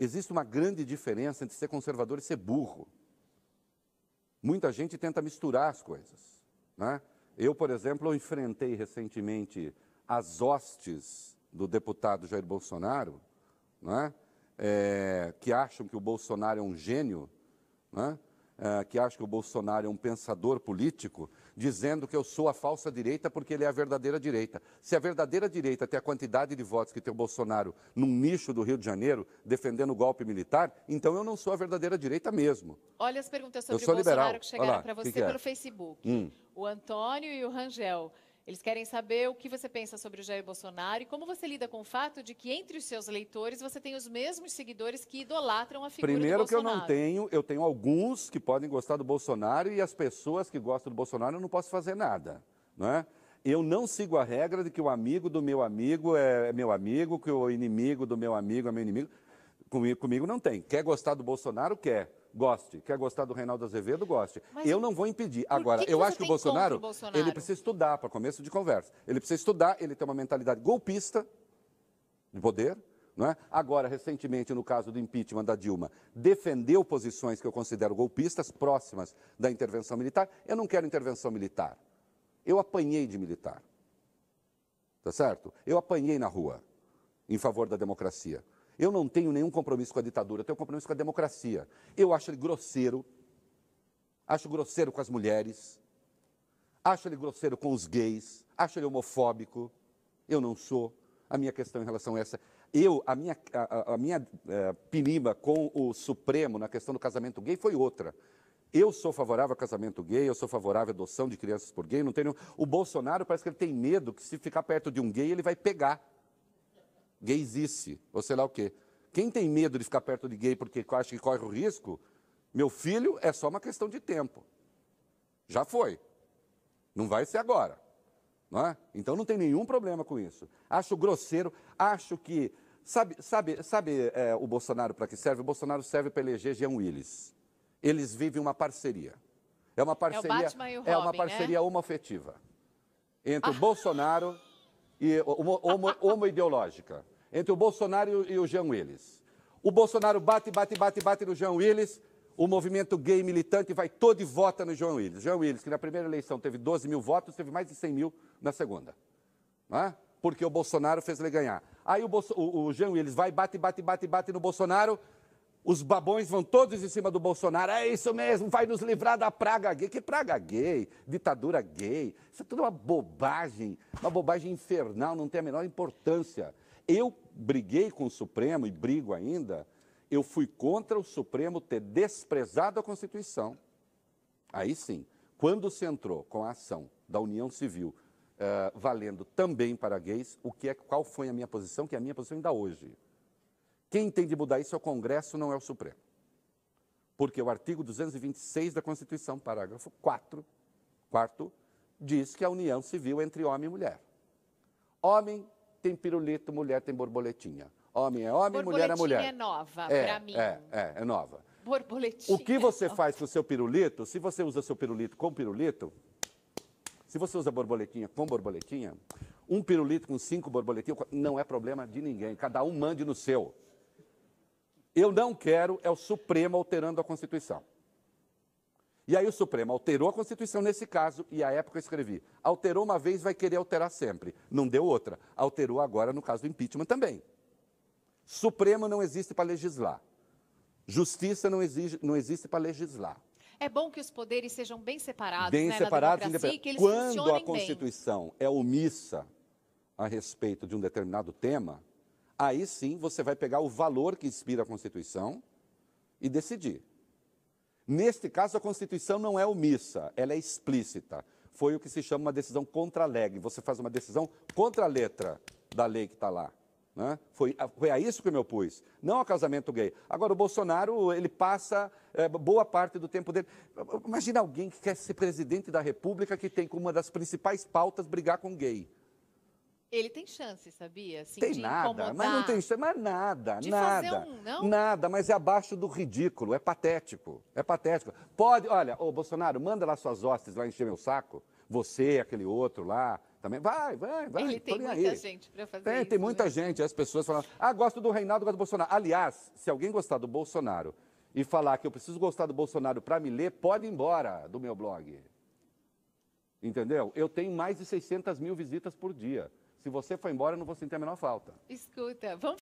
Existe uma grande diferença entre ser conservador e ser burro. Muita gente tenta misturar as coisas. Né? Eu, por exemplo, enfrentei recentemente as hostes do deputado Jair Bolsonaro, né? é, que acham que o Bolsonaro é um gênio, né? Eh, que acha que o Bolsonaro é um pensador político, dizendo que eu sou a falsa direita porque ele é a verdadeira direita. Se a verdadeira direita tem a quantidade de votos que tem o Bolsonaro num nicho do Rio de Janeiro, defendendo o golpe militar, então eu não sou a verdadeira direita mesmo. Olha as perguntas sobre o Bolsonaro liberal. que chegaram para você que que é? pelo Facebook. Hum. O Antônio e o Rangel. Eles querem saber o que você pensa sobre o Jair Bolsonaro e como você lida com o fato de que entre os seus leitores você tem os mesmos seguidores que idolatram a figura Primeiro do Bolsonaro. Primeiro que eu não tenho, eu tenho alguns que podem gostar do Bolsonaro e as pessoas que gostam do Bolsonaro eu não posso fazer nada, é? Eu não sigo a regra de que o amigo do meu amigo é, é meu amigo, que o inimigo do meu amigo é meu inimigo. Comigo, comigo não tem. Quer gostar do Bolsonaro? Quer goste. Quer gostar do Reinaldo Azevedo, goste. Mas eu não vou impedir. Agora, eu acho que o Bolsonaro, o Bolsonaro, ele precisa estudar para começo de conversa. Ele precisa estudar, ele tem uma mentalidade golpista de poder. Não é? Agora, recentemente, no caso do impeachment da Dilma, defendeu posições que eu considero golpistas, próximas da intervenção militar. Eu não quero intervenção militar. Eu apanhei de militar. Tá certo? Eu apanhei na rua em favor da democracia. Eu não tenho nenhum compromisso com a ditadura, eu tenho compromisso com a democracia. Eu acho ele grosseiro, acho grosseiro com as mulheres, acho ele grosseiro com os gays, acho ele homofóbico. Eu não sou. A minha questão em relação a essa. Eu, a minha, a, a minha é, pinima com o Supremo na questão do casamento gay foi outra. Eu sou favorável a casamento gay, eu sou favorável à adoção de crianças por gay, não tenho. O Bolsonaro parece que ele tem medo que se ficar perto de um gay ele vai pegar gaysice, ou sei lá o quê. Quem tem medo de ficar perto de gay porque acha que corre o risco, meu filho, é só uma questão de tempo. Já foi. Não vai ser agora. Não é? Então não tem nenhum problema com isso. Acho grosseiro, acho que. Sabe, sabe, sabe é, o Bolsonaro para que serve? O Bolsonaro serve para eleger Jean Willis. Eles vivem uma parceria. É uma é parceria. É, é uma né? parceria né? homoafetiva. Entre ah. o Bolsonaro e homo, homo, entre o Bolsonaro e o Jean Willis. O Bolsonaro bate, bate, bate, bate no Jean Willis, o movimento gay militante vai todo e vota no Jean Willis. Jean Willis, que na primeira eleição teve 12 mil votos, teve mais de 100 mil na segunda. É? Porque o Bolsonaro fez ele ganhar. Aí o, Bolso, o, o Jean Willis vai, bate, bate, bate, bate no Bolsonaro, os babões vão todos em cima do Bolsonaro. É isso mesmo, vai nos livrar da praga gay. Que praga gay? Ditadura gay. Isso é tudo uma bobagem, uma bobagem infernal, não tem a menor importância. Eu briguei com o Supremo e brigo ainda. Eu fui contra o Supremo ter desprezado a Constituição. Aí sim, quando se entrou com a ação da União Civil uh, valendo também para gays, o que é, qual foi a minha posição, que é a minha posição ainda hoje. Quem tem de mudar isso é o Congresso, não é o Supremo. Porque o artigo 226 da Constituição, parágrafo 4, 4 diz que a união civil é entre homem e mulher. Homem tem pirulito, mulher tem borboletinha. Homem é homem, mulher é mulher. é nova, é, para mim. É, é, é nova. Borboletinha. O que é você é faz com o seu pirulito, se você usa seu pirulito com pirulito, se você usa borboletinha com borboletinha, um pirulito com cinco borboletinhas não é problema de ninguém. Cada um mande no seu. Eu não quero é o Supremo alterando a Constituição. E aí o Supremo alterou a Constituição nesse caso, e à época eu escrevi, alterou uma vez, vai querer alterar sempre. Não deu outra. Alterou agora no caso do impeachment também. Supremo não existe para legislar. Justiça não, exige, não existe para legislar. É bom que os poderes sejam bem separados, bem né, separados, na democracia, que eles Quando a Constituição bem. é omissa a respeito de um determinado tema, Aí sim você vai pegar o valor que inspira a Constituição e decidir. Neste caso, a Constituição não é omissa, ela é explícita. Foi o que se chama uma decisão contra a leg. Você faz uma decisão contra a letra da lei que está lá. Né? Foi, a, foi a isso que eu me opus, não ao casamento gay. Agora, o Bolsonaro, ele passa é, boa parte do tempo dele. Imagina alguém que quer ser presidente da República que tem como uma das principais pautas brigar com gay. Ele tem chance, sabia? Assim, tem nada, mas não tem chance, mas nada, de nada. Um, não? Nada, mas é abaixo do ridículo, é patético. É patético. Pode, olha, ô Bolsonaro, manda lá suas hostes lá encher meu saco. Você, aquele outro lá, também. Vai, vai, vai. Ele tem muita aí. gente para fazer tem, isso. Tem muita né? gente. As pessoas falam, ah, gosto do Reinaldo, gosto do Bolsonaro. Aliás, se alguém gostar do Bolsonaro e falar que eu preciso gostar do Bolsonaro para me ler, pode ir embora do meu blog. Entendeu? Eu tenho mais de 600 mil visitas por dia. Se você for embora, eu não vou sentir a menor falta. Escuta, vamos